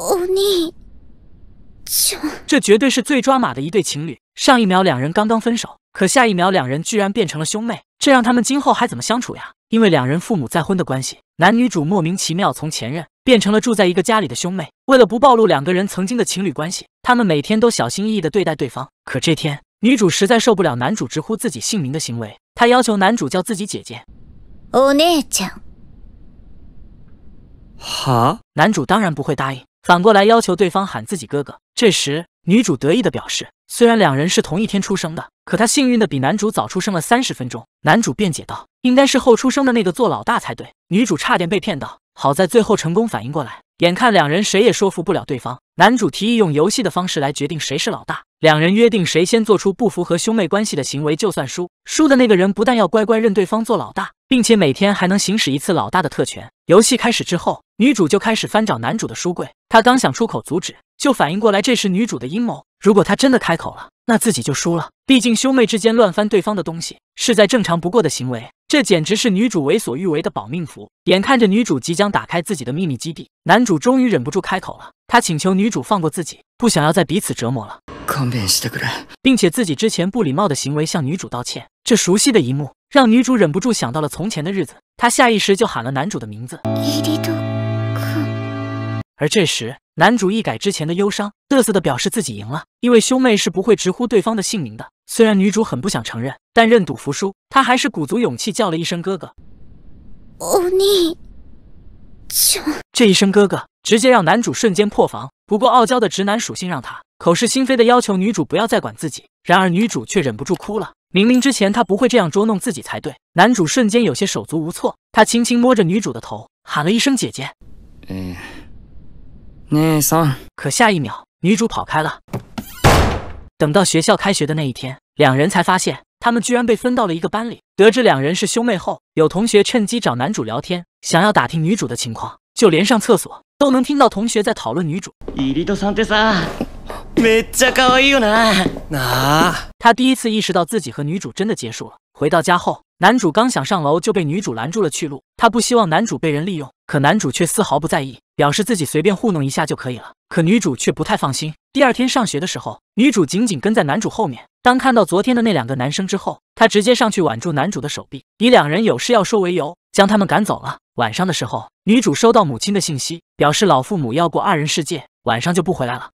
哦，你，叫这绝对是最抓马的一对情侣。上一秒两人刚刚分手，可下一秒两人居然变成了兄妹，这让他们今后还怎么相处呀？因为两人父母再婚的关系，男女主莫名其妙从前任变成了住在一个家里的兄妹。为了不暴露两个人曾经的情侣关系，他们每天都小心翼翼的对待对方。可这天，女主实在受不了男主直呼自己姓名的行为，她要求男主叫自己姐姐。哦，你叫，哈？男主当然不会答应。反过来要求对方喊自己哥哥。这时，女主得意地表示，虽然两人是同一天出生的，可她幸运的比男主早出生了三十分钟。男主辩解道：“应该是后出生的那个做老大才对。”女主差点被骗到，好在最后成功反应过来。眼看两人谁也说服不了对方，男主提议用游戏的方式来决定谁是老大。两人约定，谁先做出不符合兄妹关系的行为就算输，输的那个人不但要乖乖认对方做老大，并且每天还能行使一次老大的特权。游戏开始之后，女主就开始翻找男主的书柜。她刚想出口阻止，就反应过来，这是女主的阴谋。如果她真的开口了，那自己就输了。毕竟兄妹之间乱翻对方的东西，是在正常不过的行为。这简直是女主为所欲为的保命符。眼看着女主即将打开自己的秘密基地，男主终于忍不住开口了。他请求女主放过自己，不想要再彼此折磨了，并且自己之前不礼貌的行为向女主道歉。这熟悉的一幕。让女主忍不住想到了从前的日子，她下意识就喊了男主的名字。而这时，男主一改之前的忧伤，嘚瑟的表示自己赢了，因为兄妹是不会直呼对方的姓名的。虽然女主很不想承认，但认赌服输，她还是鼓足勇气叫了一声哥哥。这一声哥哥，直接让男主瞬间破防。不过，傲娇的直男属性让他口是心非的要求女主不要再管自己，然而女主却忍不住哭了。明明之前他不会这样捉弄自己才对，男主瞬间有些手足无措，他轻轻摸着女主的头，喊了一声姐姐。嗯，内桑。可下一秒，女主跑开了。等到学校开学的那一天，两人才发现，他们居然被分到了一个班里。得知两人是兄妹后，有同学趁机找男主聊天，想要打听女主的情况，就连上厕所都能听到同学在讨论女主。めっちゃ可愛いよな。啊。他第一次意识到自己和女主真的结束了。回到家后，男主刚想上楼，就被女主拦住了去路。他不希望男主被人利用，可男主却丝毫不在意，表示自己随便糊弄一下就可以了。可女主却不太放心。第二天上学的时候，女主紧紧跟在男主后面。当看到昨天的那两个男生之后，她直接上去挽住男主的手臂，以两人有事要说为由，将他们赶走了。晚上的时候，女主收到母亲的信息，表示老父母要过二人世界，晚上就不回来了。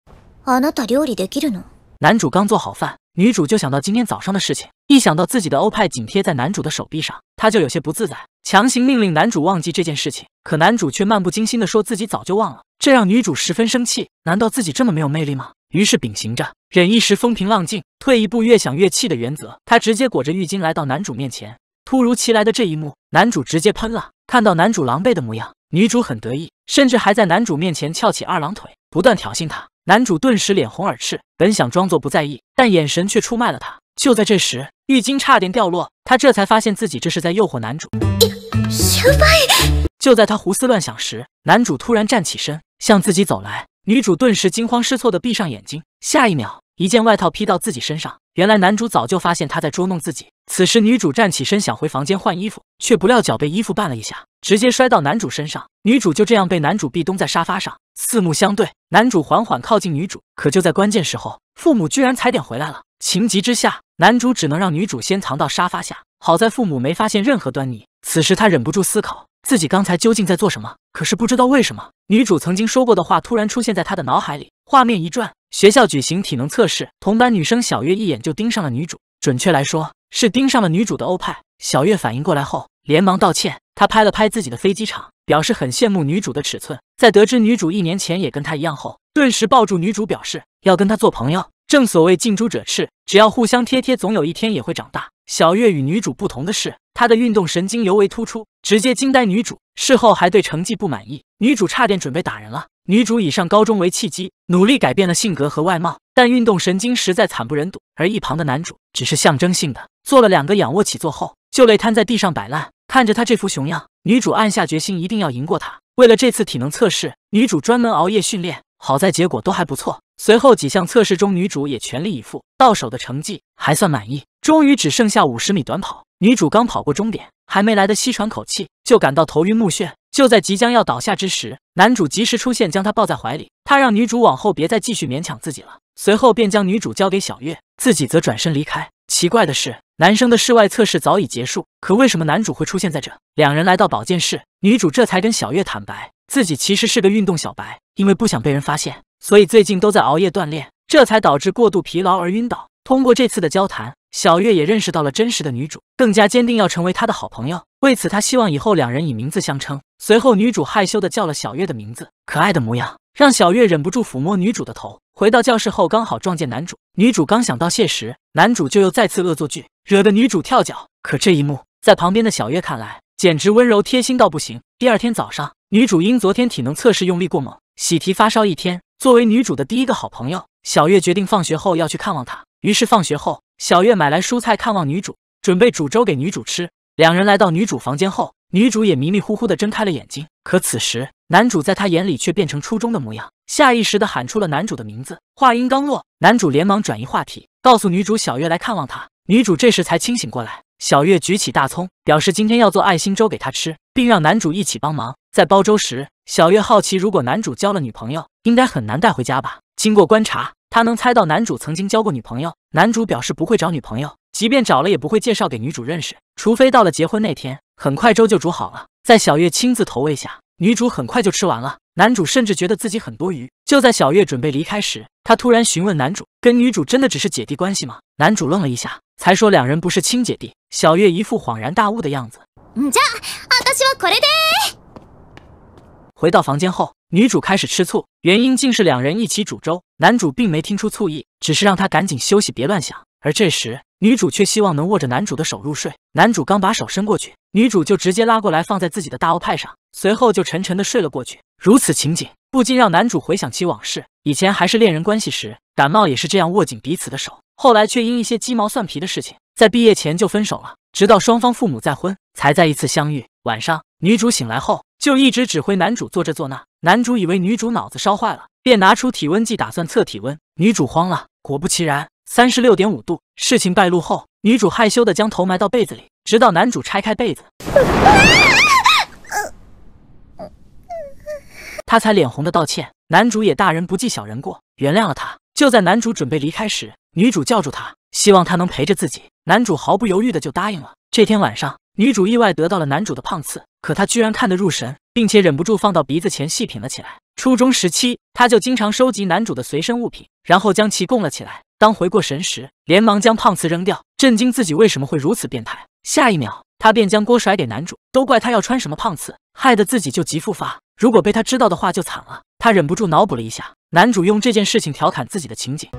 た料理るの？男主刚做好饭，女主就想到今天早上的事情。一想到自己的欧派紧贴在男主的手臂上，她就有些不自在，强行命令男主忘记这件事情。可男主却漫不经心的说自己早就忘了，这让女主十分生气。难道自己这么没有魅力吗？于是秉行着忍一时风平浪静，退一步越想越气的原则，她直接裹着浴巾来到男主面前。突如其来的这一幕，男主直接喷了。看到男主狼狈的模样，女主很得意，甚至还在男主面前翘起二郎腿，不断挑衅他。男主顿时脸红耳赤，本想装作不在意，但眼神却出卖了他。就在这时，浴巾差点掉落，他这才发现自己这是在诱惑男主。就在他胡思乱想时，男主突然站起身，向自己走来。女主顿时惊慌失措地闭上眼睛。下一秒，一件外套披到自己身上。原来男主早就发现她在捉弄自己。此时，女主站起身想回房间换衣服，却不料脚被衣服绊了一下。直接摔到男主身上，女主就这样被男主壁咚在沙发上，四目相对。男主缓缓靠近女主，可就在关键时候，父母居然踩点回来了。情急之下，男主只能让女主先藏到沙发下。好在父母没发现任何端倪。此时他忍不住思考，自己刚才究竟在做什么？可是不知道为什么，女主曾经说过的话突然出现在他的脑海里。画面一转，学校举行体能测试，同班女生小月一眼就盯上了女主，准确来说是盯上了女主的欧派。小月反应过来后，连忙道歉。他拍了拍自己的飞机场，表示很羡慕女主的尺寸。在得知女主一年前也跟他一样后，顿时抱住女主，表示要跟他做朋友。正所谓近朱者赤，只要互相贴贴，总有一天也会长大。小月与女主不同的是，她的运动神经尤为突出，直接惊呆女主。事后还对成绩不满意，女主差点准备打人了。女主以上高中为契机，努力改变了性格和外貌，但运动神经实在惨不忍睹。而一旁的男主只是象征性的做了两个仰卧起坐后，就累瘫在地上摆烂。看着他这副熊样，女主暗下决心，一定要赢过他。为了这次体能测试，女主专门熬夜训练，好在结果都还不错。随后几项测试中，女主也全力以赴，到手的成绩还算满意。终于只剩下五十米短跑，女主刚跑过终点，还没来得及喘口气，就感到头晕目眩。就在即将要倒下之时，男主及时出现，将她抱在怀里。他让女主往后别再继续勉强自己了。随后便将女主交给小月，自己则转身离开。奇怪的是，男生的室外测试早已结束，可为什么男主会出现在这？两人来到保健室，女主这才跟小月坦白，自己其实是个运动小白，因为不想被人发现，所以最近都在熬夜锻炼，这才导致过度疲劳而晕倒。通过这次的交谈，小月也认识到了真实的女主，更加坚定要成为他的好朋友。为此，他希望以后两人以名字相称。随后，女主害羞的叫了小月的名字，可爱的模样让小月忍不住抚摸女主的头。回到教室后，刚好撞见男主。女主刚想道谢时，男主就又再次恶作剧，惹得女主跳脚。可这一幕在旁边的小月看来，简直温柔贴心到不行。第二天早上，女主因昨天体能测试用力过猛，喜提发烧一天。作为女主的第一个好朋友，小月决定放学后要去看望她。于是，放学后，小月买来蔬菜看望女主，准备煮粥给女主吃。两人来到女主房间后，女主也迷迷糊糊的睁开了眼睛。可此时，男主在她眼里却变成初中的模样，下意识的喊出了男主的名字。话音刚落，男主连忙转移话题，告诉女主小月来看望他。女主这时才清醒过来。小月举起大葱，表示今天要做爱心粥给他吃，并让男主一起帮忙。在煲粥时，小月好奇，如果男主交了女朋友，应该很难带回家吧？经过观察，她能猜到男主曾经交过女朋友。男主表示不会找女朋友。即便找了也不会介绍给女主认识，除非到了结婚那天。很快粥就煮好了，在小月亲自投喂下，女主很快就吃完了。男主甚至觉得自己很多余。就在小月准备离开时，他突然询问男主：“跟女主真的只是姐弟关系吗？”男主愣了一下，才说两人不是亲姐弟。小月一副恍然大悟的样子。回到房间后，女主开始吃醋，原因竟是两人一起煮粥。男主并没听出醋意，只是让她赶紧休息，别乱想。而这时。女主却希望能握着男主的手入睡，男主刚把手伸过去，女主就直接拉过来放在自己的大欧派上，随后就沉沉的睡了过去。如此情景，不禁让男主回想起往事，以前还是恋人关系时，感冒也是这样握紧彼此的手，后来却因一些鸡毛蒜皮的事情，在毕业前就分手了，直到双方父母再婚，才再一次相遇。晚上，女主醒来后就一直指挥男主做这做那，男主以为女主脑子烧坏了。便拿出体温计打算测体温，女主慌了。果不其然，三十六点五度。事情败露后，女主害羞的将头埋到被子里，直到男主拆开被子，他才脸红的道歉。男主也大人不计小人过，原谅了他。就在男主准备离开时，女主叫住他，希望他能陪着自己。男主毫不犹豫的就答应了。这天晚上，女主意外得到了男主的胖次，可她居然看得入神，并且忍不住放到鼻子前细品了起来。初中时期，他就经常收集男主的随身物品，然后将其供了起来。当回过神时，连忙将胖次扔掉，震惊自己为什么会如此变态。下一秒，他便将锅甩给男主，都怪他要穿什么胖次，害得自己就急复发。如果被他知道的话，就惨了。他忍不住脑补了一下男主用这件事情调侃自己的情景。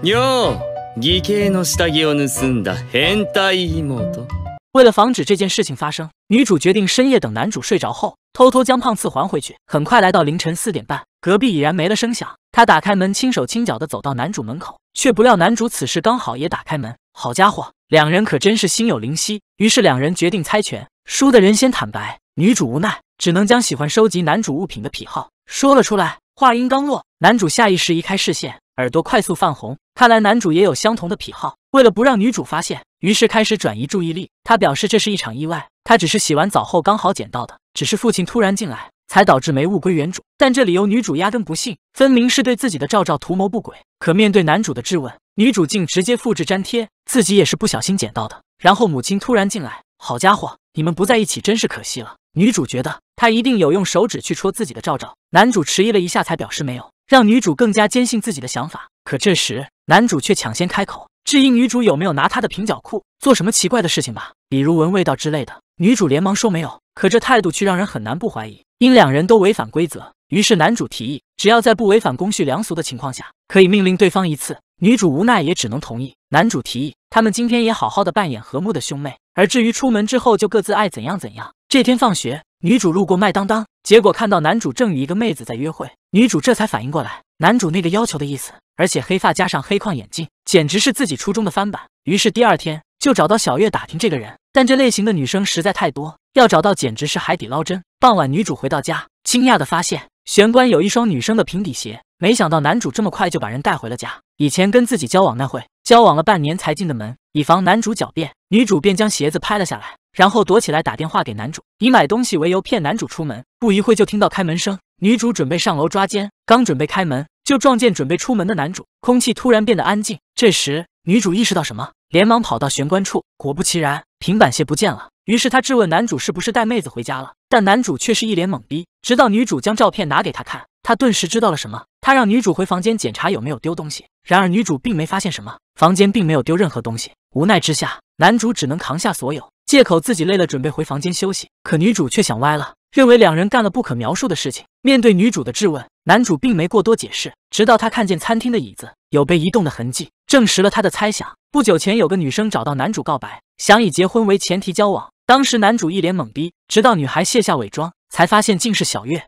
为了防止这件事情发生，女主决定深夜等男主睡着后，偷偷将胖次还回去。很快来到凌晨四点半，隔壁已然没了声响。她打开门，轻手轻脚的走到男主门口，却不料男主此时刚好也打开门。好家伙，两人可真是心有灵犀。于是两人决定猜拳，输的人先坦白。女主无奈，只能将喜欢收集男主物品的癖好说了出来。话音刚落，男主下意识移开视线，耳朵快速泛红。看来男主也有相同的癖好，为了不让女主发现，于是开始转移注意力。他表示这是一场意外，他只是洗完澡后刚好捡到的，只是父亲突然进来才导致没物归原主。但这理由女主压根不信，分明是对自己的照照图谋不轨。可面对男主的质问，女主竟直接复制粘贴，自己也是不小心捡到的。然后母亲突然进来，好家伙，你们不在一起真是可惜了。女主觉得他一定有用手指去戳自己的照照。男主迟疑了一下，才表示没有。让女主更加坚信自己的想法，可这时男主却抢先开口，质疑女主有没有拿他的平角裤做什么奇怪的事情吧，比如闻味道之类的。女主连忙说没有，可这态度却让人很难不怀疑，因两人都违反规则。于是男主提议，只要在不违反公序良俗的情况下，可以命令对方一次。女主无奈也只能同意。男主提议他们今天也好好的扮演和睦的兄妹，而至于出门之后就各自爱怎样怎样。这天放学，女主路过麦当当，结果看到男主正与一个妹子在约会。女主这才反应过来，男主那个要求的意思，而且黑发加上黑框眼镜，简直是自己初中的翻版。于是第二天就找到小月打听这个人，但这类型的女生实在太多，要找到简直是海底捞针。傍晚，女主回到家，惊讶的发现玄关有一双女生的平底鞋。没想到男主这么快就把人带回了家。以前跟自己交往那会，交往了半年才进的门。以防男主狡辩，女主便将鞋子拍了下来，然后躲起来打电话给男主，以买东西为由骗男主出门。不一会就听到开门声。女主准备上楼抓奸，刚准备开门，就撞见准备出门的男主。空气突然变得安静。这时，女主意识到什么，连忙跑到玄关处。果不其然，平板鞋不见了。于是她质问男主是不是带妹子回家了，但男主却是一脸懵逼。直到女主将照片拿给他看，他顿时知道了什么。他让女主回房间检查有没有丢东西，然而女主并没发现什么，房间并没有丢任何东西。无奈之下，男主只能扛下所有，借口自己累了，准备回房间休息。可女主却想歪了。认为两人干了不可描述的事情。面对女主的质问，男主并没过多解释。直到他看见餐厅的椅子有被移动的痕迹，证实了他的猜想。不久前，有个女生找到男主告白，想以结婚为前提交往。当时男主一脸懵逼，直到女孩卸下伪装，才发现竟是小月。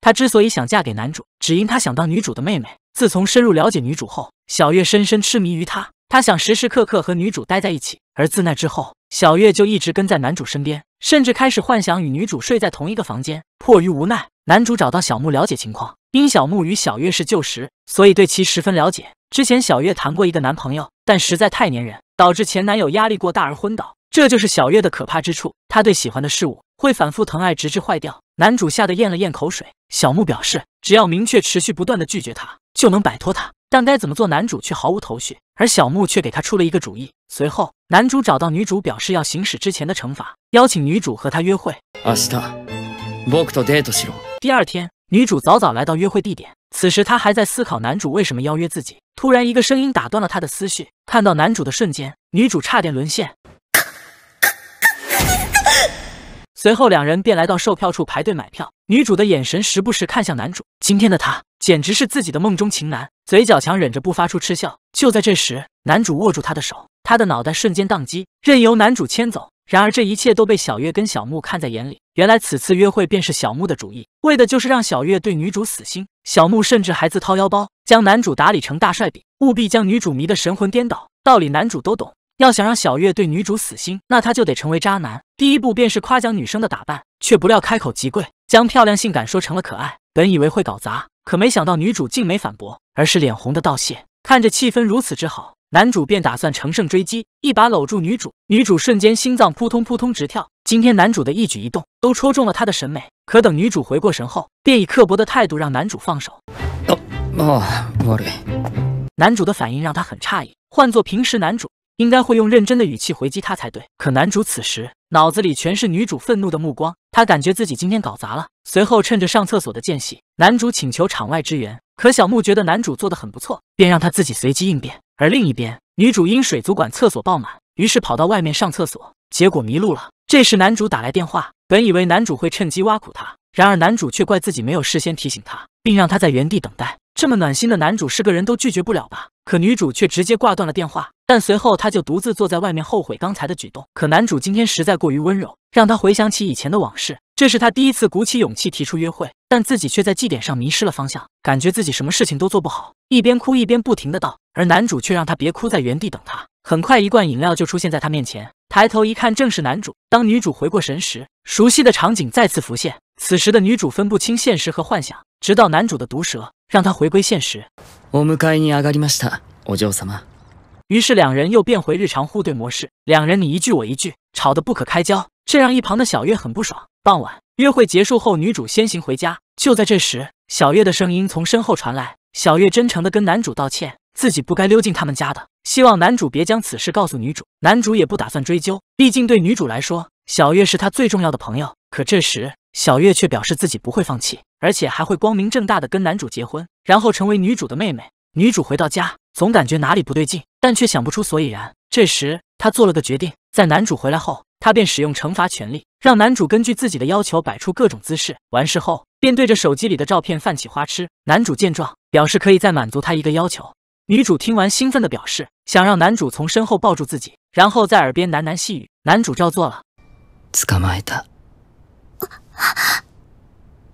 她之所以想嫁给男主，只因她想当女主的妹妹。自从深入了解女主后，小月深深痴迷于她，她想时时刻刻和女主待在一起。而自那之后。小月就一直跟在男主身边，甚至开始幻想与女主睡在同一个房间。迫于无奈，男主找到小木了解情况。因小木与小月是旧识，所以对其十分了解。之前小月谈过一个男朋友，但实在太粘人，导致前男友压力过大而昏倒。这就是小月的可怕之处：她对喜欢的事物会反复疼爱，直至坏掉。男主吓得咽了咽口水。小木表示，只要明确持续不断的拒绝她，就能摆脱她。但该怎么做，男主却毫无头绪，而小木却给他出了一个主意。随后，男主找到女主，表示要行使之前的惩罚，邀请女主和他约会。第二天，女主早早来到约会地点，此时她还在思考男主为什么邀约自己。突然，一个声音打断了她的思绪，看到男主的瞬间，女主差点沦陷。随后，两人便来到售票处排队买票。女主的眼神时不时看向男主，今天的他简直是自己的梦中情男，嘴角强忍着不发出嗤笑。就在这时，男主握住她的手，她的脑袋瞬间宕机，任由男主牵走。然而这一切都被小月跟小木看在眼里。原来此次约会便是小木的主意，为的就是让小月对女主死心。小木甚至还自掏腰包，将男主打理成大帅比，务必将女主迷得神魂颠倒。道理男主都懂。要想让小月对女主死心，那他就得成为渣男。第一步便是夸奖女生的打扮，却不料开口即跪，将漂亮性感说成了可爱。本以为会搞砸，可没想到女主竟没反驳，而是脸红的道谢。看着气氛如此之好，男主便打算乘胜追击，一把搂住女主。女主瞬间心脏扑通扑通直跳，今天男主的一举一动都戳中了她的审美。可等女主回过神后，便以刻薄的态度让男主放手。哦，我的。男主的反应让他很诧异，换做平时男主。应该会用认真的语气回击他才对。可男主此时脑子里全是女主愤怒的目光，他感觉自己今天搞砸了。随后趁着上厕所的间隙，男主请求场外支援。可小木觉得男主做的很不错，便让他自己随机应变。而另一边，女主因水族馆厕所爆满，于是跑到外面上厕所，结果迷路了。这时男主打来电话，本以为男主会趁机挖苦他，然而男主却怪自己没有事先提醒他，并让他在原地等待。这么暖心的男主是个人都拒绝不了吧？可女主却直接挂断了电话。但随后她就独自坐在外面，后悔刚才的举动。可男主今天实在过于温柔，让她回想起以前的往事。这是他第一次鼓起勇气提出约会，但自己却在祭典上迷失了方向，感觉自己什么事情都做不好，一边哭一边不停的道。而男主却让他别哭，在原地等他。很快，一罐饮料就出现在他面前。抬头一看，正是男主。当女主回过神时，熟悉的场景再次浮现。此时的女主分不清现实和幻想，直到男主的毒舌让她回归现实。于是两人又变回日常互怼模式，两人你一句我一句，吵得不可开交，这让一旁的小月很不爽。傍晚约会结束后，女主先行回家，就在这时，小月的声音从身后传来。小月真诚地跟男主道歉，自己不该溜进他们家的，希望男主别将此事告诉女主。男主也不打算追究，毕竟对女主来说，小月是他最重要的朋友。可这时。小月却表示自己不会放弃，而且还会光明正大的跟男主结婚，然后成为女主的妹妹。女主回到家，总感觉哪里不对劲，但却想不出所以然。这时，她做了个决定，在男主回来后，她便使用惩罚权利，让男主根据自己的要求摆出各种姿势。完事后，便对着手机里的照片泛起花痴。男主见状，表示可以再满足他一个要求。女主听完，兴奋的表示想让男主从身后抱住自己，然后在耳边喃喃细语。男主照做了。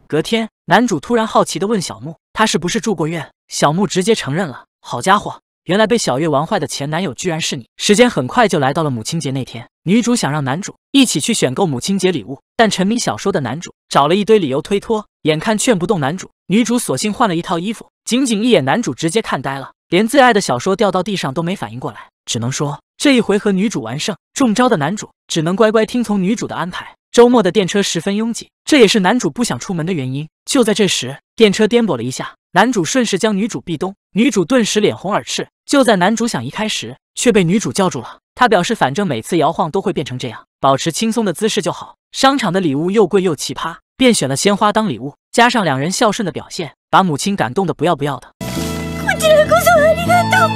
隔天，男主突然好奇地问小木：“他是不是住过院？”小木直接承认了。好家伙，原来被小月玩坏的前男友居然是你！时间很快就来到了母亲节那天，女主想让男主一起去选购母亲节礼物，但沉迷小说的男主找了一堆理由推脱。眼看劝不动男主，女主索性换了一套衣服，仅仅一眼，男主直接看呆了，连最爱的小说掉到地上都没反应过来。只能说这一回合女主完胜，中招的男主只能乖乖听从女主的安排。周末的电车十分拥挤，这也是男主不想出门的原因。就在这时，电车颠簸了一下，男主顺势将女主壁咚，女主顿时脸红耳赤。就在男主想移开时，却被女主叫住了。他表示，反正每次摇晃都会变成这样，保持轻松的姿势就好。商场的礼物又贵又奇葩，便选了鲜花当礼物。加上两人孝顺的表现，把母亲感动的不要不要的。我绝不送你开刀。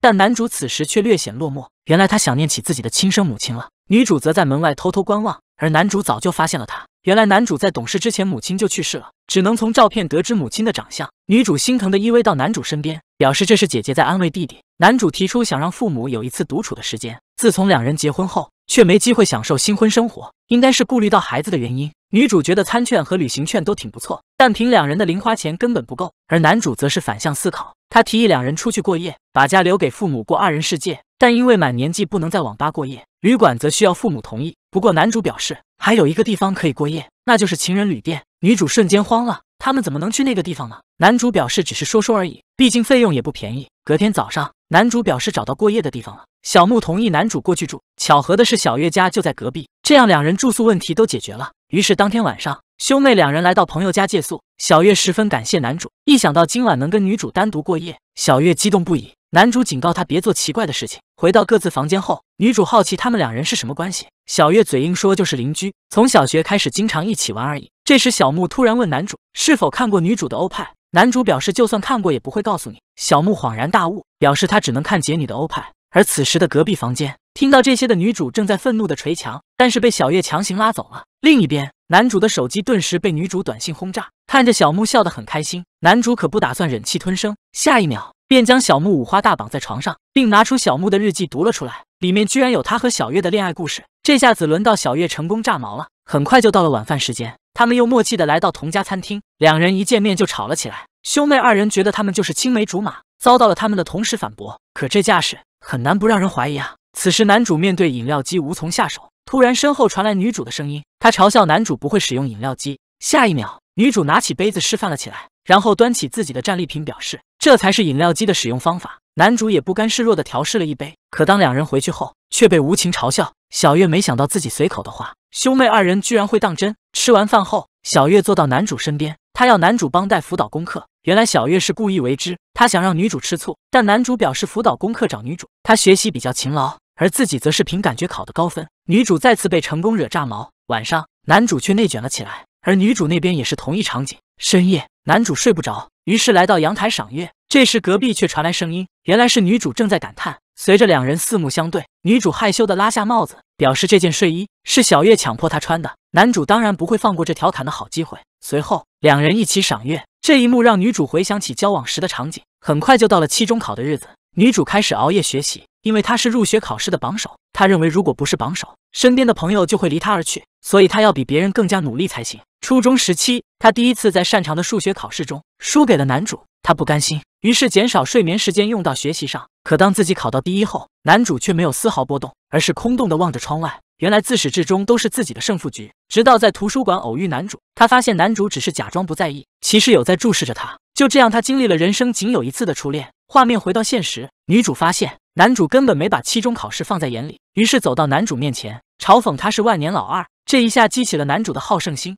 但男主此时却略显落寞，原来他想念起自己的亲生母亲了。女主则在门外偷偷观望，而男主早就发现了她。原来男主在懂事之前，母亲就去世了，只能从照片得知母亲的长相。女主心疼的依偎到男主身边，表示这是姐姐在安慰弟弟。男主提出想让父母有一次独处的时间，自从两人结婚后，却没机会享受新婚生活，应该是顾虑到孩子的原因。女主觉得餐券和旅行券都挺不错，但凭两人的零花钱根本不够。而男主则是反向思考，他提议两人出去过夜，把家留给父母过二人世界。但因为满年纪不能在网吧过夜，旅馆则需要父母同意。不过男主表示还有一个地方可以过夜，那就是情人旅店。女主瞬间慌了，他们怎么能去那个地方呢？男主表示只是说说而已，毕竟费用也不便宜。隔天早上，男主表示找到过夜的地方了，小木同意男主过去住。巧合的是，小月家就在隔壁，这样两人住宿问题都解决了。于是当天晚上，兄妹两人来到朋友家借宿。小月十分感谢男主，一想到今晚能跟女主单独过夜，小月激动不已。男主警告他别做奇怪的事情。回到各自房间后，女主好奇他们两人是什么关系。小月嘴硬说就是邻居，从小学开始经常一起玩而已。这时，小木突然问男主是否看过女主的欧派。男主表示就算看过也不会告诉你。小木恍然大悟，表示他只能看杰女的欧派。而此时的隔壁房间，听到这些的女主正在愤怒的捶墙，但是被小月强行拉走了。另一边，男主的手机顿时被女主短信轰炸，看着小木笑得很开心，男主可不打算忍气吞声。下一秒。便将小木五花大绑在床上，并拿出小木的日记读了出来，里面居然有他和小月的恋爱故事。这下子轮到小月成功炸毛了。很快就到了晚饭时间，他们又默契的来到同家餐厅，两人一见面就吵了起来。兄妹二人觉得他们就是青梅竹马，遭到了他们的同时反驳。可这架势很难不让人怀疑啊。此时男主面对饮料机无从下手，突然身后传来女主的声音，他嘲笑男主不会使用饮料机。下一秒，女主拿起杯子示范了起来，然后端起自己的战利品表示。这才是饮料机的使用方法。男主也不甘示弱地调试了一杯，可当两人回去后，却被无情嘲笑。小月没想到自己随口的话，兄妹二人居然会当真。吃完饭后，小月坐到男主身边，她要男主帮带辅导功课。原来小月是故意为之，她想让女主吃醋。但男主表示辅导功课找女主，他学习比较勤劳，而自己则是凭感觉考的高分。女主再次被成功惹炸毛。晚上，男主却内卷了起来，而女主那边也是同一场景。深夜，男主睡不着。于是来到阳台赏月，这时隔壁却传来声音，原来是女主正在感叹。随着两人四目相对，女主害羞的拉下帽子，表示这件睡衣是小月强迫她穿的。男主当然不会放过这调侃的好机会，随后两人一起赏月，这一幕让女主回想起交往时的场景。很快就到了期中考的日子，女主开始熬夜学习，因为她是入学考试的榜首。她认为如果不是榜首，身边的朋友就会离他而去，所以他要比别人更加努力才行。初中时期，他第一次在擅长的数学考试中输给了男主，他不甘心，于是减少睡眠时间用到学习上。可当自己考到第一后，男主却没有丝毫波动，而是空洞的望着窗外。原来自始至终都是自己的胜负局。直到在图书馆偶遇男主，他发现男主只是假装不在意，其实有在注视着他。就这样，他经历了人生仅有一次的初恋。画面回到现实，女主发现。男主根本没把期中考试放在眼里，于是走到男主面前，嘲讽他是万年老二。这一下激起了男主的好胜心。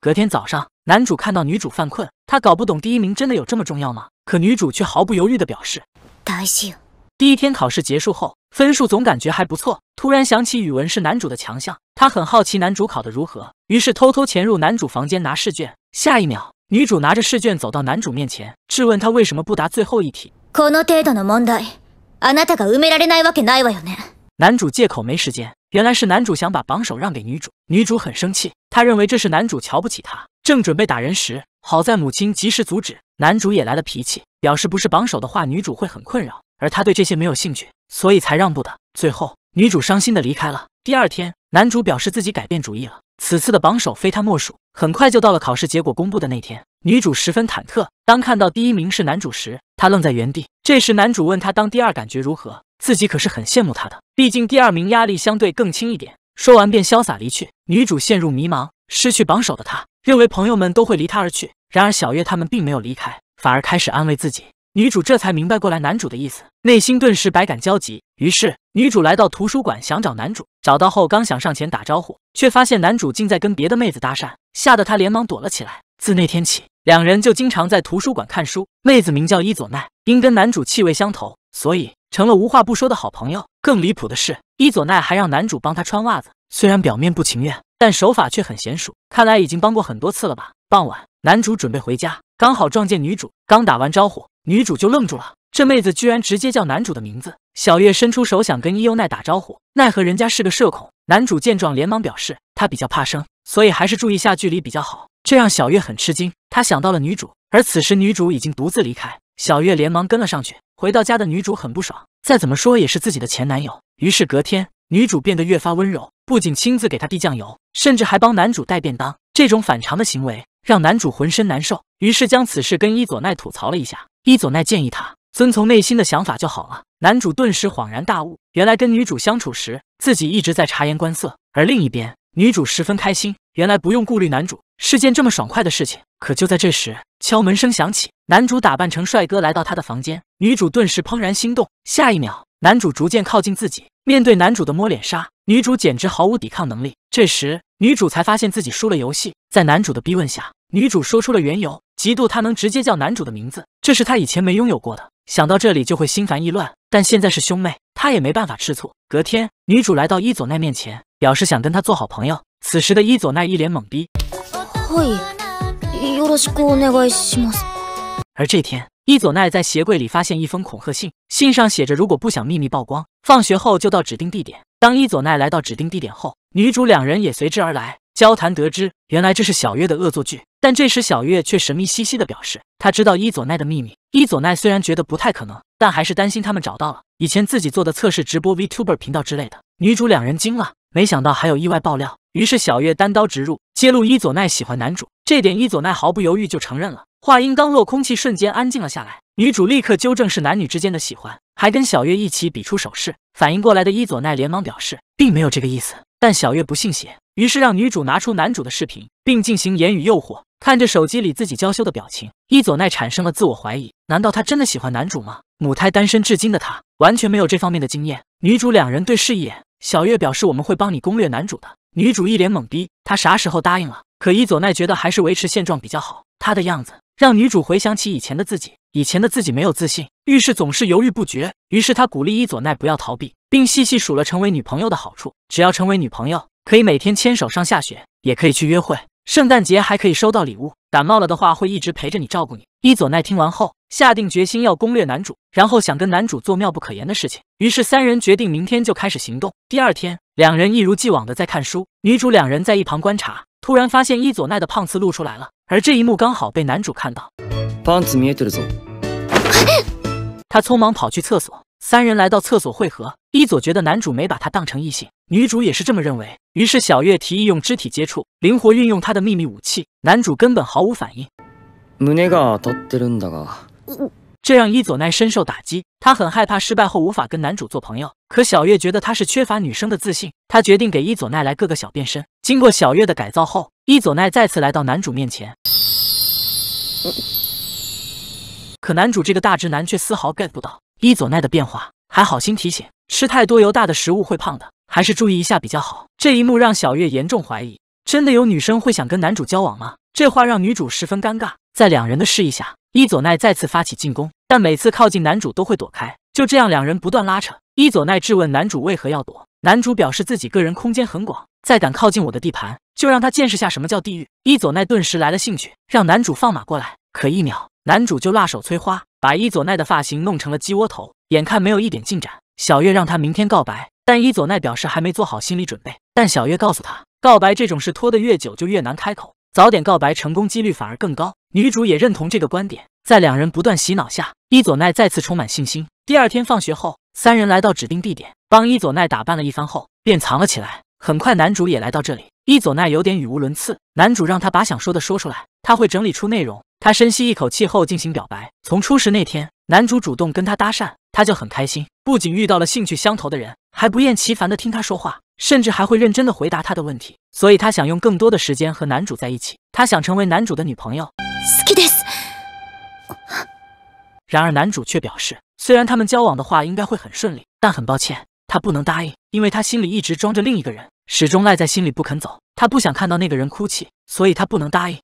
隔天早上，男主看到女主犯困，他搞不懂第一名真的有这么重要吗？可女主却毫不犹豫地表示：“打醒。”第一天考试结束后，分数总感觉还不错。突然想起语文是男主的强项，他很好奇男主考得如何，于是偷偷潜入男主房间拿试卷。下一秒。女主拿着试卷走到男主面前，质问他为什么不答最后一题。男主借口没时间，原来是男主想把榜首让给女主。女主很生气，他认为这是男主瞧不起他，正准备打人时，好在母亲及时阻止。男主也来了脾气，表示不是榜首的话，女主会很困扰，而他对这些没有兴趣，所以才让步的。最后，女主伤心的离开了。第二天，男主表示自己改变主意了，此次的榜首非他莫属。很快就到了考试结果公布的那天，女主十分忐忑。当看到第一名是男主时，她愣在原地。这时，男主问她当第二感觉如何，自己可是很羡慕她的，毕竟第二名压力相对更轻一点。说完便潇洒离去，女主陷入迷茫，失去榜首的她认为朋友们都会离她而去。然而小月他们并没有离开，反而开始安慰自己。女主这才明白过来男主的意思，内心顿时百感交集。于是女主来到图书馆想找男主，找到后刚想上前打招呼，却发现男主竟在跟别的妹子搭讪。吓得他连忙躲了起来。自那天起，两人就经常在图书馆看书。妹子名叫伊佐奈，因跟男主气味相投，所以成了无话不说的好朋友。更离谱的是，伊佐奈还让男主帮她穿袜子，虽然表面不情愿，但手法却很娴熟，看来已经帮过很多次了吧。傍晚，男主准备回家，刚好撞见女主。刚打完招呼，女主就愣住了，这妹子居然直接叫男主的名字。小月伸出手想跟伊优奈打招呼，奈何人家是个社恐。男主见状，连忙表示他比较怕生。所以还是注意下距离比较好，这让小月很吃惊。她想到了女主，而此时女主已经独自离开。小月连忙跟了上去。回到家的女主很不爽，再怎么说也是自己的前男友。于是隔天，女主变得越发温柔，不仅亲自给她递酱油，甚至还帮男主带便当。这种反常的行为让男主浑身难受，于是将此事跟伊佐奈吐槽了一下。伊佐奈建议他遵从内心的想法就好了。男主顿时恍然大悟，原来跟女主相处时自己一直在察言观色，而另一边。女主十分开心，原来不用顾虑男主，是件这么爽快的事情。可就在这时，敲门声响起，男主打扮成帅哥来到她的房间，女主顿时怦然心动。下一秒，男主逐渐靠近自己，面对男主的摸脸杀，女主简直毫无抵抗能力。这时，女主才发现自己输了游戏。在男主的逼问下，女主说出了缘由：嫉妒他能直接叫男主的名字，这是他以前没拥有过的。想到这里就会心烦意乱，但现在是兄妹。他也没办法吃醋。隔天，女主来到伊佐奈面前，表示想跟他做好朋友。此时的伊佐奈一脸懵逼。而这天，伊佐奈在鞋柜里发现一封恐吓信，信上写着：如果不想秘密曝光，放学后就到指定地点。当伊佐奈来到指定地点后，女主两人也随之而来。交谈得知，原来这是小月的恶作剧。但这时，小月却神秘兮兮的表示，她知道伊佐奈的秘密。伊佐奈虽然觉得不太可能。但还是担心他们找到了以前自己做的测试直播、Vtuber 频道之类的。女主两人惊了，没想到还有意外爆料。于是小月单刀直入，揭露伊佐奈喜欢男主这点，伊佐奈毫不犹豫就承认了。话音刚落，空气瞬间安静了下来。女主立刻纠正是男女之间的喜欢，还跟小月一起比出手势。反应过来的伊佐奈连忙表示并没有这个意思，但小月不信邪，于是让女主拿出男主的视频，并进行言语诱惑。看着手机里自己娇羞的表情，伊佐奈产生了自我怀疑：难道她真的喜欢男主吗？母胎单身至今的他完全没有这方面的经验。女主两人对视一眼，小月表示：“我们会帮你攻略男主的。”女主一脸懵逼，她啥时候答应了？可伊佐奈觉得还是维持现状比较好。他的样子让女主回想起以前的自己，以前的自己没有自信，遇事总是犹豫不决。于是她鼓励伊佐奈不要逃避，并细细数了成为女朋友的好处：只要成为女朋友，可以每天牵手上下学，也可以去约会，圣诞节还可以收到礼物。感冒了的话会一直陪着你照顾你。伊佐奈听完后，下定决心要攻略男主，然后想跟男主做妙不可言的事情。于是三人决定明天就开始行动。第二天，两人一如既往的在看书，女主两人在一旁观察，突然发现伊佐奈的胖次露出来了，而这一幕刚好被男主看到。他匆忙跑去厕所，三人来到厕所汇合。伊佐觉得男主没把他当成异性，女主也是这么认为。于是小月提议用肢体接触，灵活运用他的秘密武器，男主根本毫无反应。胸。这让伊佐奈深受打击，她很害怕失败后无法跟男主做朋友。可小月觉得她是缺乏女生的自信，她决定给伊佐奈来各个小变身。经过小月的改造后，伊佐奈再次来到男主面前。可男主这个大直男却丝毫 get 不到伊佐奈的变化，还好心提醒吃太多油大的食物会胖的，还是注意一下比较好。这一幕让小月严重怀疑，真的有女生会想跟男主交往吗？这话让女主十分尴尬。在两人的示意下，伊佐奈再次发起进攻，但每次靠近男主都会躲开。就这样，两人不断拉扯。伊佐奈质问男主为何要躲，男主表示自己个人空间很广，再敢靠近我的地盘，就让他见识下什么叫地狱。伊佐奈顿时来了兴趣，让男主放马过来。可一秒，男主就辣手摧花，把伊佐奈的发型弄成了鸡窝头。眼看没有一点进展，小月让他明天告白，但伊佐奈表示还没做好心理准备。但小月告诉他，告白这种事拖得越久就越难开口，早点告白成功几率反而更高。女主也认同这个观点，在两人不断洗脑下，伊佐奈再次充满信心。第二天放学后，三人来到指定地点，帮伊佐奈打扮了一番后，便藏了起来。很快，男主也来到这里。伊佐奈有点语无伦次，男主让他把想说的说出来，他会整理出内容。他深吸一口气后进行表白。从初识那天，男主主动跟他搭讪，他就很开心，不仅遇到了兴趣相投的人，还不厌其烦的听他说话，甚至还会认真的回答他的问题。所以他想用更多的时间和男主在一起，他想成为男主的女朋友。然而男主却表示，虽然他们交往的话应该会很顺利，但很抱歉他不能答应，因为他心里一直装着另一个人，始终赖在心里不肯走。他不想看到那个人哭泣，所以他不能答应。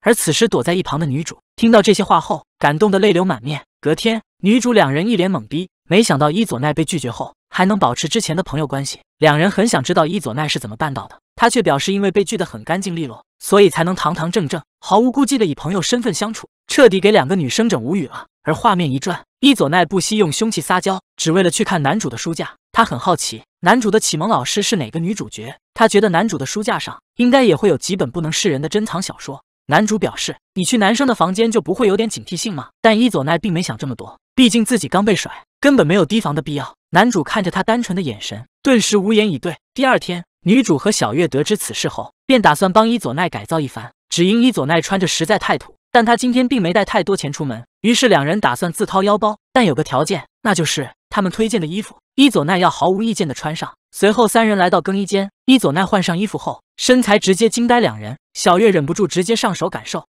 而此时躲在一旁的女主听到这些话后，感动的泪流满面。隔天，女主两人一脸懵逼，没想到伊佐奈被拒绝后还能保持之前的朋友关系，两人很想知道伊佐奈是怎么办到的。他却表示，因为被拒的很干净利落。所以才能堂堂正正、毫无顾忌的以朋友身份相处，彻底给两个女生整无语了。而画面一转，伊佐奈不惜用凶器撒娇，只为了去看男主的书架。她很好奇，男主的启蒙老师是哪个女主角？她觉得男主的书架上应该也会有几本不能示人的珍藏小说。男主表示：“你去男生的房间就不会有点警惕性吗？”但伊佐奈并没想这么多，毕竟自己刚被甩，根本没有提防的必要。男主看着她单纯的眼神，顿时无言以对。第二天。女主和小月得知此事后，便打算帮伊佐奈改造一番。只因伊佐奈穿着实在太土，但她今天并没带太多钱出门，于是两人打算自掏腰包。但有个条件，那就是他们推荐的衣服，伊佐奈要毫无意见的穿上。随后三人来到更衣间，伊佐奈换上衣服后，身材直接惊呆两人。小月忍不住直接上手感受。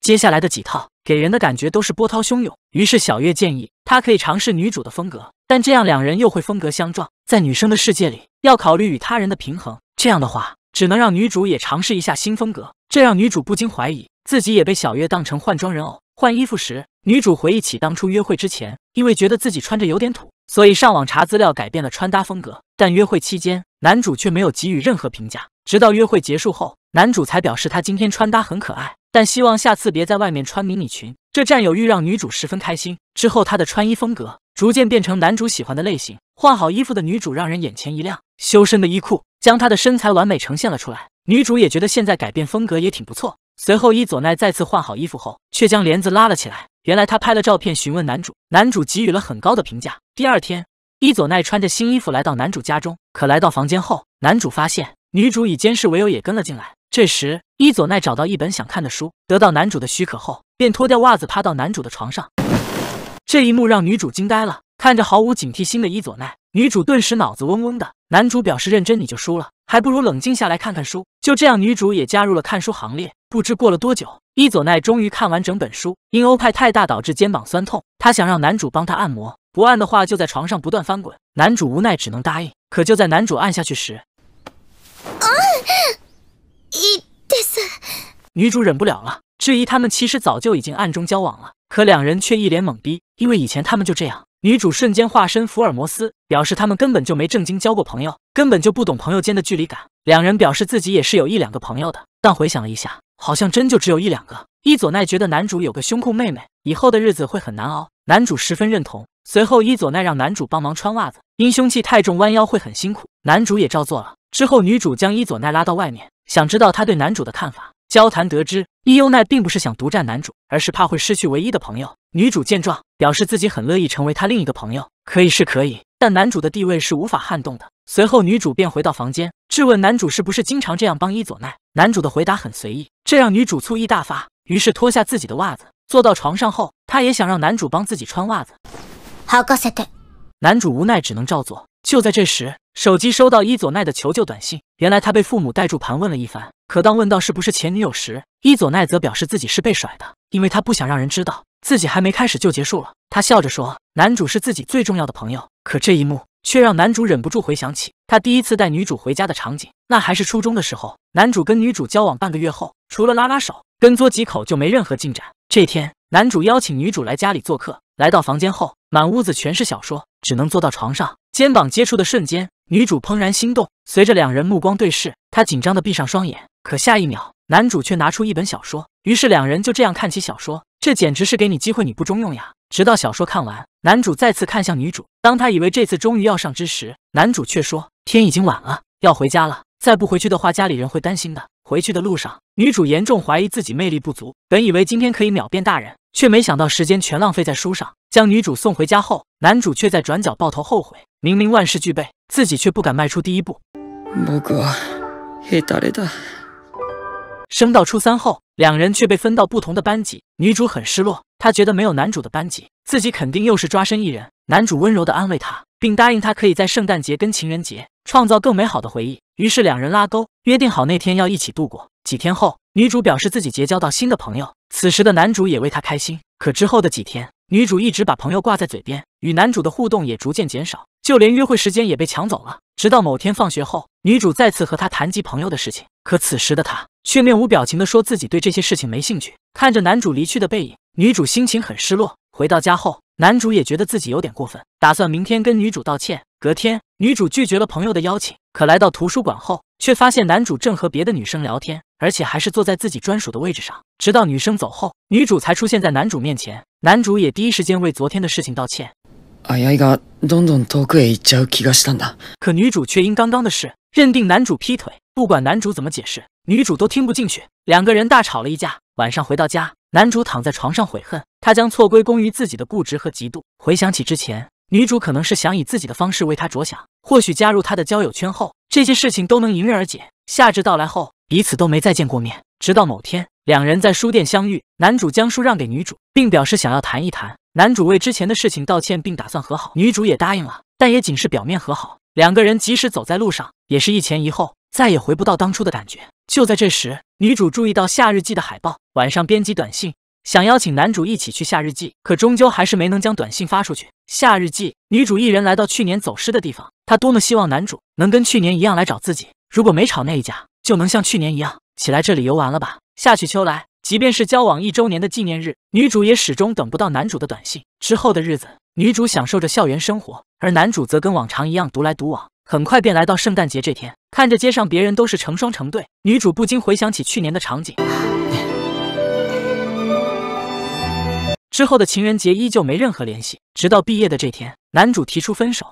接下来的几套给人的感觉都是波涛汹涌，于是小月建议她可以尝试女主的风格，但这样两人又会风格相撞。在女生的世界里，要考虑与他人的平衡，这样的话只能让女主也尝试一下新风格。这让女主不禁怀疑自己也被小月当成换装人偶。换衣服时，女主回忆起当初约会之前，因为觉得自己穿着有点土，所以上网查资料改变了穿搭风格。但约会期间，男主却没有给予任何评价，直到约会结束后，男主才表示他今天穿搭很可爱。但希望下次别在外面穿迷你裙，这占有欲让女主十分开心。之后她的穿衣风格逐渐变成男主喜欢的类型。换好衣服的女主让人眼前一亮，修身的衣裤将她的身材完美呈现了出来。女主也觉得现在改变风格也挺不错。随后伊佐奈再次换好衣服后，却将帘子拉了起来。原来她拍了照片询问男主，男主给予了很高的评价。第二天，伊佐奈穿着新衣服来到男主家中，可来到房间后，男主发现女主以监视为由也跟了进来。这时，伊佐奈找到一本想看的书，得到男主的许可后，便脱掉袜子趴到男主的床上。这一幕让女主惊呆了，看着毫无警惕心的伊佐奈，女主顿时脑子嗡嗡的。男主表示认真你就输了，还不如冷静下来看看书。就这样，女主也加入了看书行列。不知过了多久，伊佐奈终于看完整本书，因欧派太大导致肩膀酸痛，她想让男主帮她按摩，不按的话就在床上不断翻滚。男主无奈只能答应。可就在男主按下去时，伊德森，女主忍不了了，质疑他们其实早就已经暗中交往了，可两人却一脸懵逼，因为以前他们就这样。女主瞬间化身福尔摩斯，表示他们根本就没正经交过朋友，根本就不懂朋友间的距离感。两人表示自己也是有一两个朋友的，但回想了一下，好像真就只有一两个。伊佐奈觉得男主有个胸控妹妹，以后的日子会很难熬。男主十分认同。随后，伊佐奈让男主帮忙穿袜子，因凶器太重，弯腰会很辛苦。男主也照做了。之后，女主将伊佐奈拉到外面。想知道他对男主的看法，交谈得知伊优奈并不是想独占男主，而是怕会失去唯一的朋友。女主见状，表示自己很乐意成为他另一个朋友，可以是可以，但男主的地位是无法撼动的。随后，女主便回到房间，质问男主是不是经常这样帮伊佐奈。男主的回答很随意，这让女主醋意大发，于是脱下自己的袜子，坐到床上后，她也想让男主帮自己穿袜子。好，刚才。男主无奈只能照做。就在这时，手机收到伊佐奈的求救短信。原来他被父母带住盘问了一番，可当问到是不是前女友时，伊佐奈则表示自己是被甩的，因为他不想让人知道自己还没开始就结束了。他笑着说：“男主是自己最重要的朋友。”可这一幕却让男主忍不住回想起他第一次带女主回家的场景。那还是初中的时候，男主跟女主交往半个月后，除了拉拉手、跟嘬几口就没任何进展。这天，男主邀请女主来家里做客，来到房间后，满屋子全是小说，只能坐到床上。肩膀接触的瞬间，女主怦然心动。随着两人目光对视，她紧张地闭上双眼。可下一秒，男主却拿出一本小说，于是两人就这样看起小说。这简直是给你机会，你不中用呀！直到小说看完，男主再次看向女主。当他以为这次终于要上之时，男主却说：“天已经晚了，要回家了。再不回去的话，家里人会担心的。”回去的路上，女主严重怀疑自己魅力不足。本以为今天可以秒变大人，却没想到时间全浪费在书上。将女主送回家后，男主却在转角抱头后悔。明明万事俱备，自己却不敢迈出第一步。不过，也打雷哒。升到初三后，两人却被分到不同的班级，女主很失落，她觉得没有男主的班级，自己肯定又是抓身一人。男主温柔地安慰她，并答应她可以在圣诞节跟情人节创造更美好的回忆。于是两人拉钩，约定好那天要一起度过。几天后，女主表示自己结交到新的朋友，此时的男主也为她开心。可之后的几天，女主一直把朋友挂在嘴边，与男主的互动也逐渐减少。就连约会时间也被抢走了。直到某天放学后，女主再次和他谈及朋友的事情，可此时的他却面无表情的说自己对这些事情没兴趣。看着男主离去的背影，女主心情很失落。回到家后，男主也觉得自己有点过分，打算明天跟女主道歉。隔天，女主拒绝了朋友的邀请，可来到图书馆后，却发现男主正和别的女生聊天，而且还是坐在自己专属的位置上。直到女生走后，女主才出现在男主面前，男主也第一时间为昨天的事情道歉。可女主却因刚刚的事认定男主劈腿，不管男主怎么解释，女主都听不进去，两个人大吵了一架。晚上回到家，男主躺在床上悔恨，他将错归功于自己的固执和嫉妒。回想起之前，女主可能是想以自己的方式为他着想，或许加入他的交友圈后，这些事情都能迎刃而解。夏至到来后，彼此都没再见过面。直到某天，两人在书店相遇，男主将书让给女主，并表示想要谈一谈。男主为之前的事情道歉，并打算和好，女主也答应了，但也仅是表面和好。两个人即使走在路上，也是一前一后，再也回不到当初的感觉。就在这时，女主注意到《夏日记》的海报，晚上编辑短信，想邀请男主一起去《夏日记》，可终究还是没能将短信发出去。《夏日记》女主一人来到去年走失的地方，她多么希望男主能跟去年一样来找自己，如果没吵那一架，就能像去年一样。起来，这里游玩了吧？夏去秋来，即便是交往一周年的纪念日，女主也始终等不到男主的短信。之后的日子，女主享受着校园生活，而男主则跟往常一样独来独往。很快便来到圣诞节这天，看着街上别人都是成双成对，女主不禁回想起去年的场景。之后的情人节依旧没任何联系，直到毕业的这天，男主提出分手。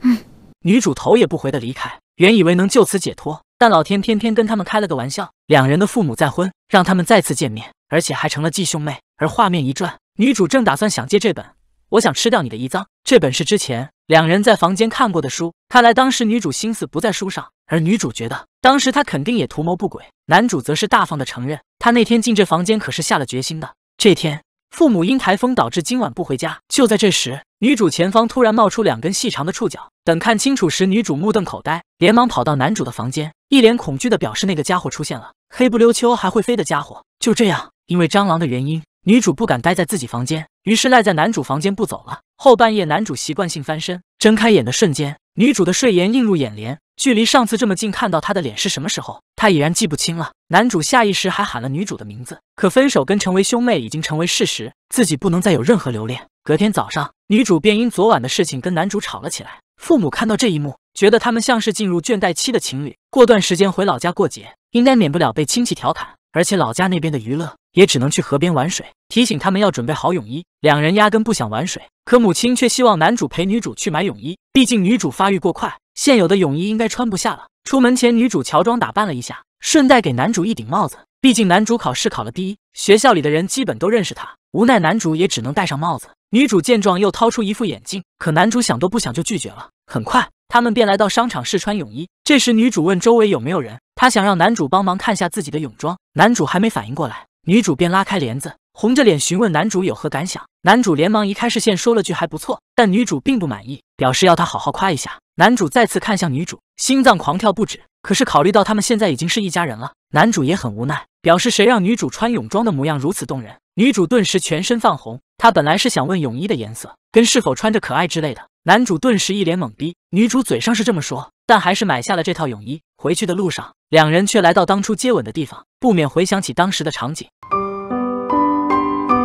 嗯，女主头也不回的离开。原以为能就此解脱，但老天偏偏跟他们开了个玩笑。两人的父母再婚，让他们再次见面，而且还成了继兄妹。而画面一转，女主正打算想借这本，我想吃掉你的遗脏。这本是之前两人在房间看过的书。看来当时女主心思不在书上，而女主觉得当时她肯定也图谋不轨。男主则是大方的承认，他那天进这房间可是下了决心的。这天，父母因台风导致今晚不回家。就在这时。女主前方突然冒出两根细长的触角，等看清楚时，女主目瞪口呆，连忙跑到男主的房间，一脸恐惧的表示那个家伙出现了，黑不溜秋还会飞的家伙。就这样，因为蟑螂的原因，女主不敢待在自己房间，于是赖在男主房间不走了。后半夜，男主习惯性翻身，睁开眼的瞬间，女主的睡颜映入眼帘。距离上次这么近看到他的脸是什么时候，他已然记不清了。男主下意识还喊了女主的名字，可分手跟成为兄妹已经成为事实，自己不能再有任何留恋。隔天早上，女主便因昨晚的事情跟男主吵了起来。父母看到这一幕，觉得他们像是进入倦怠期的情侣。过段时间回老家过节，应该免不了被亲戚调侃。而且老家那边的娱乐也只能去河边玩水，提醒他们要准备好泳衣。两人压根不想玩水，可母亲却希望男主陪女主去买泳衣，毕竟女主发育过快，现有的泳衣应该穿不下了。出门前，女主乔装打扮了一下，顺带给男主一顶帽子。毕竟男主考试考了第一，学校里的人基本都认识他。无奈，男主也只能戴上帽子。女主见状，又掏出一副眼镜，可男主想都不想就拒绝了。很快，他们便来到商场试穿泳衣。这时，女主问周围有没有人，她想让男主帮忙看下自己的泳装。男主还没反应过来，女主便拉开帘子，红着脸询问男主有何感想。男主连忙移开视线，说了句还不错，但女主并不满意，表示要他好好夸一下。男主再次看向女主，心脏狂跳不止。可是考虑到他们现在已经是一家人了，男主也很无奈。表示谁让女主穿泳装的模样如此动人，女主顿时全身泛红。她本来是想问泳衣的颜色跟是否穿着可爱之类的，男主顿时一脸懵逼。女主嘴上是这么说，但还是买下了这套泳衣。回去的路上，两人却来到当初接吻的地方，不免回想起当时的场景。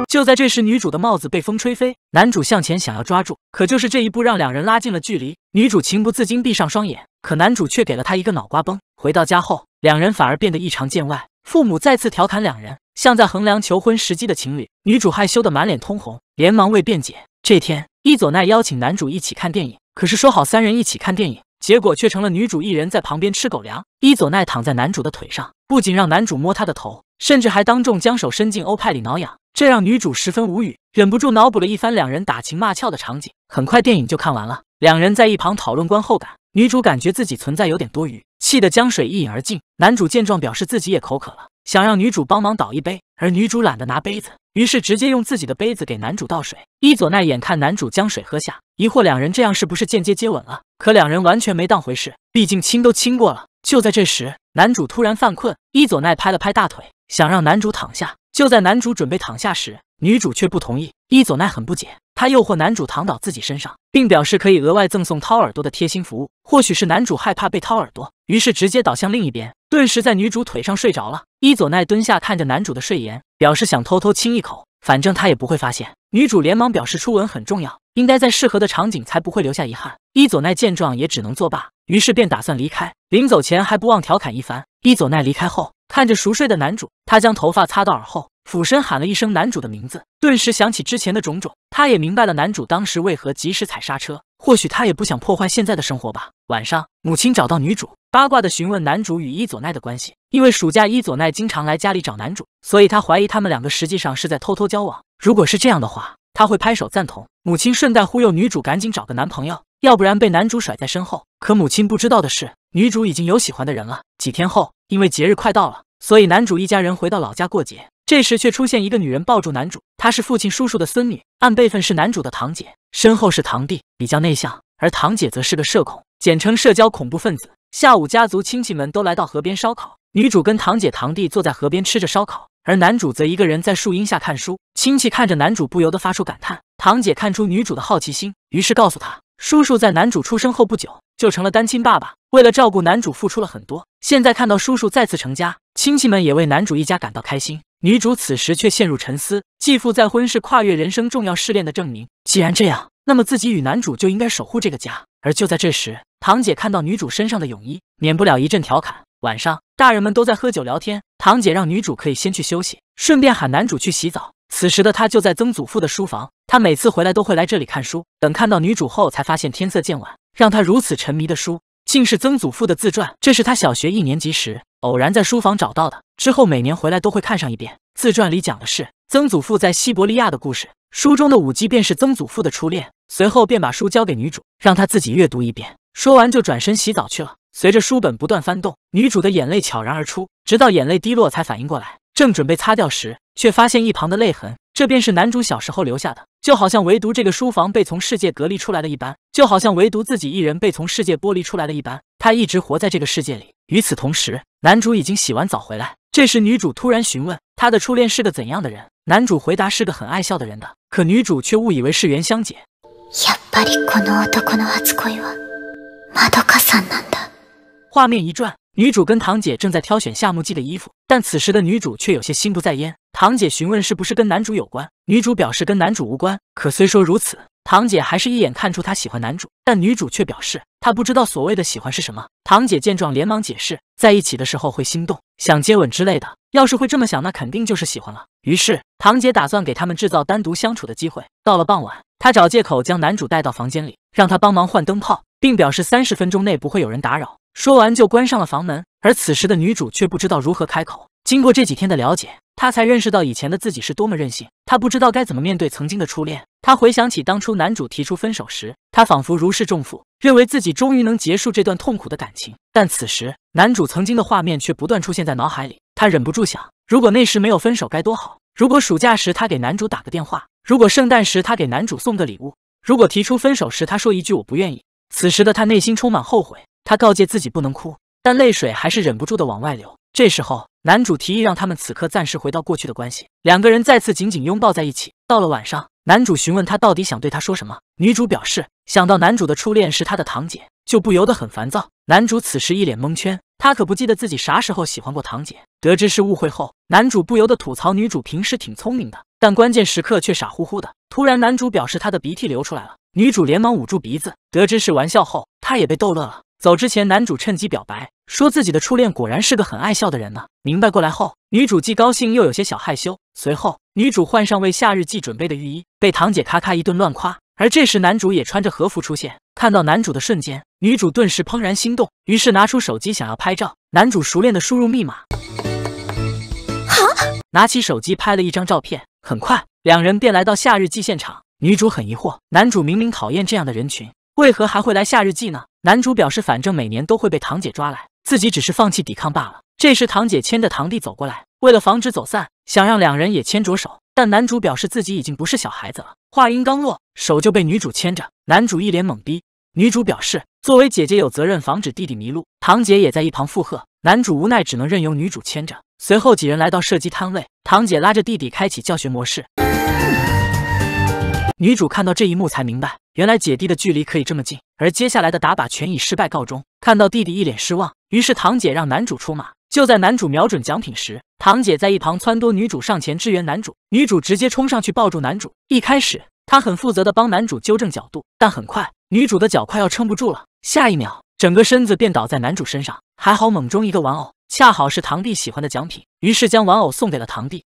就在这时，女主的帽子被风吹飞，男主向前想要抓住，可就是这一步让两人拉近了距离。女主情不自禁闭上双眼，可男主却给了她一个脑瓜崩。回到家后，两人反而变得异常见外。父母再次调侃两人像在衡量求婚时机的情侣，女主害羞的满脸通红，连忙为辩解。这天，伊佐奈邀请男主一起看电影，可是说好三人一起看电影，结果却成了女主一人在旁边吃狗粮。伊佐奈躺在男主的腿上，不仅让男主摸她的头，甚至还当众将手伸进欧派里挠痒，这让女主十分无语，忍不住脑补了一番两人打情骂俏的场景。很快电影就看完了，两人在一旁讨论观后感。女主感觉自己存在有点多余，气得将水一饮而尽。男主见状，表示自己也口渴了，想让女主帮忙倒一杯。而女主懒得拿杯子，于是直接用自己的杯子给男主倒水。伊佐奈眼看男主将水喝下，疑惑两人这样是不是间接接吻了？可两人完全没当回事，毕竟亲都亲过了。就在这时，男主突然犯困，伊佐奈拍了拍大腿，想让男主躺下。就在男主准备躺下时，女主却不同意，伊佐奈很不解，她诱惑男主躺倒自己身上，并表示可以额外赠送掏耳朵的贴心服务。或许是男主害怕被掏耳朵，于是直接倒向另一边，顿时在女主腿上睡着了。伊佐奈蹲下看着男主的睡颜，表示想偷偷亲一口，反正他也不会发现。女主连忙表示初吻很重要，应该在适合的场景才不会留下遗憾。伊佐奈见状也只能作罢，于是便打算离开，临走前还不忘调侃一番。伊佐奈离开后。看着熟睡的男主，他将头发擦到耳后，俯身喊了一声男主的名字，顿时想起之前的种种，他也明白了男主当时为何及时踩刹车。或许他也不想破坏现在的生活吧。晚上，母亲找到女主，八卦的询问男主与伊佐奈的关系，因为暑假伊佐奈经常来家里找男主，所以他怀疑他们两个实际上是在偷偷交往。如果是这样的话，他会拍手赞同。母亲顺带忽悠女主赶紧找个男朋友，要不然被男主甩在身后。可母亲不知道的是。女主已经有喜欢的人了。几天后，因为节日快到了，所以男主一家人回到老家过节。这时却出现一个女人抱住男主，她是父亲叔叔的孙女，按辈分是男主的堂姐，身后是堂弟，比较内向，而堂姐则是个社恐，简称社交恐怖分子。下午，家族亲戚们都来到河边烧烤，女主跟堂姐、堂弟坐在河边吃着烧烤，而男主则一个人在树荫下看书。亲戚看着男主，不由得发出感叹。堂姐看出女主的好奇心，于是告诉她，叔叔在男主出生后不久。就成了单亲爸爸，为了照顾男主付出了很多。现在看到叔叔再次成家，亲戚们也为男主一家感到开心。女主此时却陷入沉思：继父再婚是跨越人生重要试炼的证明。既然这样，那么自己与男主就应该守护这个家。而就在这时，堂姐看到女主身上的泳衣，免不了一阵调侃。晚上，大人们都在喝酒聊天，堂姐让女主可以先去休息，顺便喊男主去洗澡。此时的他就在曾祖父的书房，他每次回来都会来这里看书。等看到女主后，才发现天色渐晚。让他如此沉迷的书，竟是曾祖父的自传。这是他小学一年级时偶然在书房找到的，之后每年回来都会看上一遍。自传里讲的是曾祖父在西伯利亚的故事，书中的舞姬便是曾祖父的初恋。随后便把书交给女主，让她自己阅读一遍。说完就转身洗澡去了。随着书本不断翻动，女主的眼泪悄然而出，直到眼泪滴落才反应过来，正准备擦掉时。却发现一旁的泪痕，这便是男主小时候留下的，就好像唯独这个书房被从世界隔离出来了一般，就好像唯独自己一人被从世界剥离出来了一般。他一直活在这个世界里。与此同时，男主已经洗完澡回来，这时女主突然询问他的初恋是个怎样的人。男主回答是个很爱笑的人的，可女主却误以为是袁香姐。画面一转。女主跟堂姐正在挑选夏目季的衣服，但此时的女主却有些心不在焉。堂姐询问是不是跟男主有关，女主表示跟男主无关。可虽说如此，堂姐还是一眼看出她喜欢男主，但女主却表示她不知道所谓的喜欢是什么。堂姐见状连忙解释，在一起的时候会心动、想接吻之类的，要是会这么想，那肯定就是喜欢了。于是堂姐打算给他们制造单独相处的机会。到了傍晚，她找借口将男主带到房间里，让他帮忙换灯泡，并表示三十分钟内不会有人打扰。说完就关上了房门，而此时的女主却不知道如何开口。经过这几天的了解，她才认识到以前的自己是多么任性。她不知道该怎么面对曾经的初恋。她回想起当初男主提出分手时，她仿佛如释重负，认为自己终于能结束这段痛苦的感情。但此时，男主曾经的画面却不断出现在脑海里。她忍不住想，如果那时没有分手该多好。如果暑假时她给男主打个电话，如果圣诞时她给男主送个礼物，如果提出分手时她说一句我不愿意，此时的她内心充满后悔。他告诫自己不能哭，但泪水还是忍不住的往外流。这时候，男主提议让他们此刻暂时回到过去的关系，两个人再次紧紧拥抱在一起。到了晚上，男主询问他到底想对他说什么，女主表示想到男主的初恋是他的堂姐，就不由得很烦躁。男主此时一脸蒙圈，他可不记得自己啥时候喜欢过堂姐。得知是误会后，男主不由得吐槽女主平时挺聪明的，但关键时刻却傻乎乎的。突然，男主表示他的鼻涕流出来了，女主连忙捂住鼻子。得知是玩笑后，他也被逗乐了。走之前，男主趁机表白，说自己的初恋果然是个很爱笑的人呢。明白过来后，女主既高兴又有些小害羞。随后，女主换上为夏日祭准备的浴衣，被堂姐咔咔一顿乱夸。而这时，男主也穿着和服出现。看到男主的瞬间，女主顿时怦然心动，于是拿出手机想要拍照。男主熟练的输入密码，拿起手机拍了一张照片。很快，两人便来到夏日祭现场。女主很疑惑，男主明明讨厌这样的人群，为何还会来夏日祭呢？男主表示，反正每年都会被堂姐抓来，自己只是放弃抵抗罢了。这时，堂姐牵着堂弟走过来，为了防止走散，想让两人也牵着手。但男主表示自己已经不是小孩子了。话音刚落，手就被女主牵着，男主一脸懵逼。女主表示，作为姐姐有责任防止弟弟迷路。堂姐也在一旁附和，男主无奈只能任由女主牵着。随后几人来到射击摊位，堂姐拉着弟弟开启教学模式。女主看到这一幕才明白，原来姐弟的距离可以这么近。而接下来的打靶全以失败告终。看到弟弟一脸失望，于是堂姐让男主出马。就在男主瞄准奖品时，堂姐在一旁撺掇女主上前支援男主。女主直接冲上去抱住男主。一开始她很负责的帮男主纠正角度，但很快女主的脚快要撑不住了，下一秒整个身子便倒在男主身上。还好猛中一个玩偶，恰好是堂弟喜欢的奖品，于是将玩偶送给了堂弟。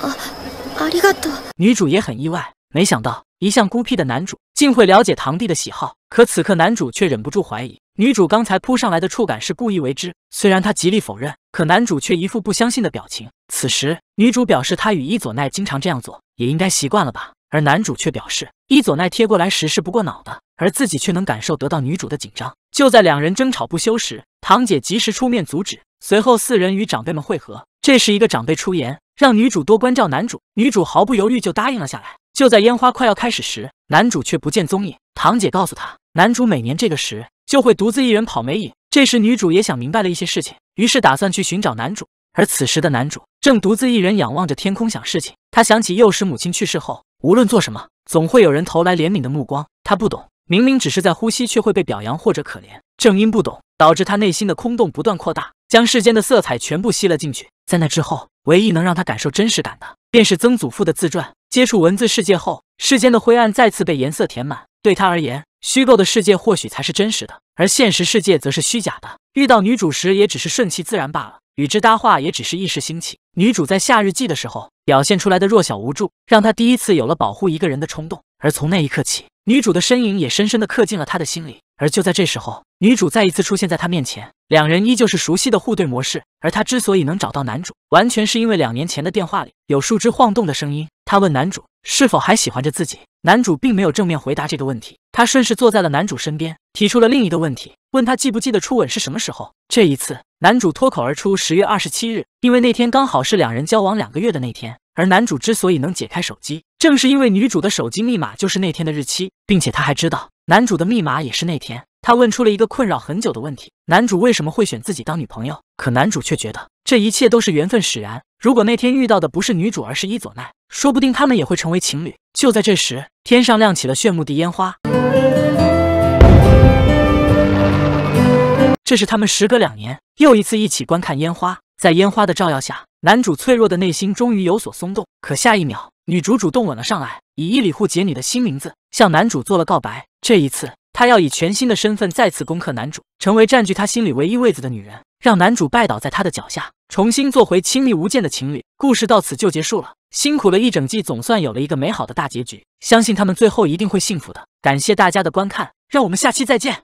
啊，ありがとう。女主也很意外，没想到。一向孤僻的男主竟会了解堂弟的喜好，可此刻男主却忍不住怀疑女主刚才扑上来的触感是故意为之。虽然他极力否认，可男主却一副不相信的表情。此时，女主表示她与伊佐奈经常这样做，也应该习惯了吧。而男主却表示伊佐奈贴过来时是不过脑的，而自己却能感受得到女主的紧张。就在两人争吵不休时，堂姐及时出面阻止。随后，四人与长辈们会合。这时，一个长辈出言，让女主多关照男主。女主毫不犹豫就答应了下来。就在烟花快要开始时，男主却不见踪影。堂姐告诉他，男主每年这个时就会独自一人跑梅影。这时，女主也想明白了一些事情，于是打算去寻找男主。而此时的男主正独自一人仰望着天空，想事情。他想起幼时母亲去世后，无论做什么，总会有人投来怜悯的目光。他不懂，明明只是在呼吸，却会被表扬或者可怜。正因不懂，导致他内心的空洞不断扩大。将世间的色彩全部吸了进去，在那之后，唯一能让他感受真实感的，便是曾祖父的自传。接触文字世界后，世间的灰暗再次被颜色填满。对他而言，虚构的世界或许才是真实的，而现实世界则是虚假的。遇到女主时，也只是顺其自然罢了。与之搭话，也只是一时兴起。女主在夏日祭的时候表现出来的弱小无助，让他第一次有了保护一个人的冲动。而从那一刻起，女主的身影也深深的刻进了他的心里。而就在这时候，女主再一次出现在他面前，两人依旧是熟悉的互对模式。而他之所以能找到男主，完全是因为两年前的电话里有树枝晃动的声音。他问男主是否还喜欢着自己，男主并没有正面回答这个问题。他顺势坐在了男主身边，提出了另一个问题，问他记不记得初吻是什么时候。这一次，男主脱口而出：“十月二十七日。”因为那天刚好是两人交往两个月的那天。而男主之所以能解开手机，正是因为女主的手机密码就是那天的日期，并且他还知道。男主的密码也是那天，他问出了一个困扰很久的问题：男主为什么会选自己当女朋友？可男主却觉得这一切都是缘分使然。如果那天遇到的不是女主，而是伊佐奈，说不定他们也会成为情侣。就在这时，天上亮起了炫目的烟花，这是他们时隔两年又一次一起观看烟花。在烟花的照耀下，男主脆弱的内心终于有所松动。可下一秒，女主主动吻了上来，以伊里户结女的新名字向男主做了告白。这一次，她要以全新的身份再次攻克男主，成为占据他心里唯一位子的女人，让男主拜倒在他的脚下，重新做回亲密无间的情侣。故事到此就结束了，辛苦了一整季，总算有了一个美好的大结局。相信他们最后一定会幸福的。感谢大家的观看，让我们下期再见。